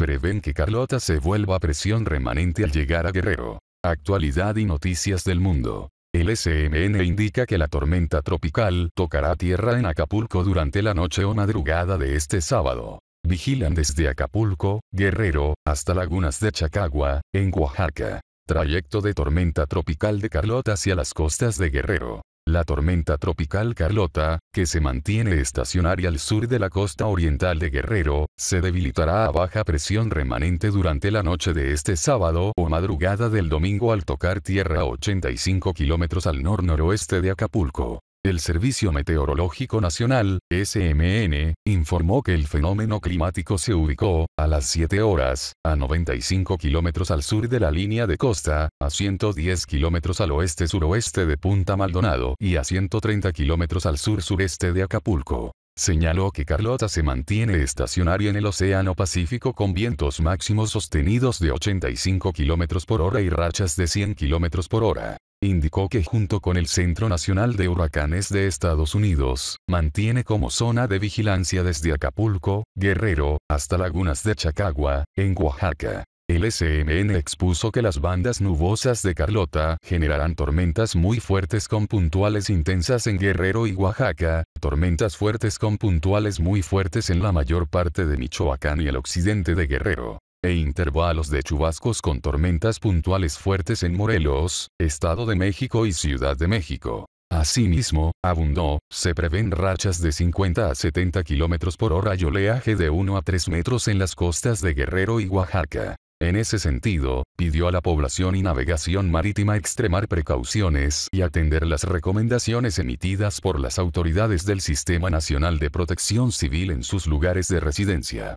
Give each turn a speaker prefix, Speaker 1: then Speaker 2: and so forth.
Speaker 1: prevén que Carlota se vuelva presión remanente al llegar a Guerrero. Actualidad y noticias del mundo. El SMN indica que la tormenta tropical tocará tierra en Acapulco durante la noche o madrugada de este sábado. Vigilan desde Acapulco, Guerrero, hasta lagunas de Chacagua, en Oaxaca. Trayecto de tormenta tropical de Carlota hacia las costas de Guerrero. La tormenta tropical Carlota, que se mantiene estacionaria al sur de la costa oriental de Guerrero, se debilitará a baja presión remanente durante la noche de este sábado o madrugada del domingo al tocar tierra a 85 kilómetros al nor-noroeste de Acapulco. El Servicio Meteorológico Nacional, SMN, informó que el fenómeno climático se ubicó, a las 7 horas, a 95 kilómetros al sur de la línea de costa, a 110 kilómetros al oeste-suroeste de Punta Maldonado y a 130 kilómetros al sur-sureste de Acapulco. Señaló que Carlota se mantiene estacionaria en el Océano Pacífico con vientos máximos sostenidos de 85 km por hora y rachas de 100 km por hora indicó que junto con el Centro Nacional de Huracanes de Estados Unidos, mantiene como zona de vigilancia desde Acapulco, Guerrero, hasta lagunas de Chacagua, en Oaxaca. El SMN expuso que las bandas nubosas de Carlota generarán tormentas muy fuertes con puntuales intensas en Guerrero y Oaxaca, tormentas fuertes con puntuales muy fuertes en la mayor parte de Michoacán y el occidente de Guerrero e intervalos de chubascos con tormentas puntuales fuertes en Morelos, Estado de México y Ciudad de México. Asimismo, abundó, se prevén rachas de 50 a 70 kilómetros por hora y oleaje de 1 a 3 metros en las costas de Guerrero y Oaxaca. En ese sentido, pidió a la población y navegación marítima extremar precauciones y atender las recomendaciones emitidas por las autoridades del Sistema Nacional de Protección Civil en sus lugares de residencia.